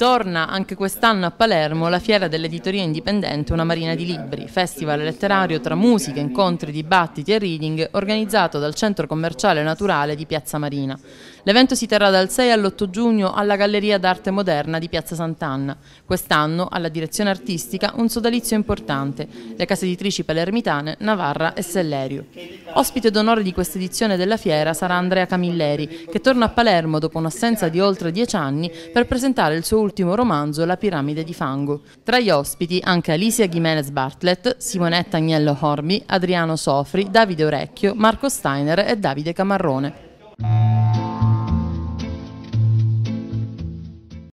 Torna anche quest'anno a Palermo la Fiera dell'Editoria Indipendente Una Marina di Libri, festival letterario tra musica, incontri, dibattiti e reading organizzato dal Centro Commerciale Naturale di Piazza Marina. L'evento si terrà dal 6 all'8 giugno alla Galleria d'Arte Moderna di Piazza Sant'Anna. Quest'anno, alla direzione artistica, un sodalizio importante, le case editrici palermitane Navarra e Sellerio. Ospite d'onore di questa edizione della fiera sarà Andrea Camilleri, che torna a Palermo dopo un'assenza di oltre dieci anni per presentare il suo ultimo romanzo La piramide di fango. Tra gli ospiti anche Alicia Gimenez Bartlett, Simonetta Agnello Hormi, Adriano Sofri, Davide Orecchio, Marco Steiner e Davide Camarrone.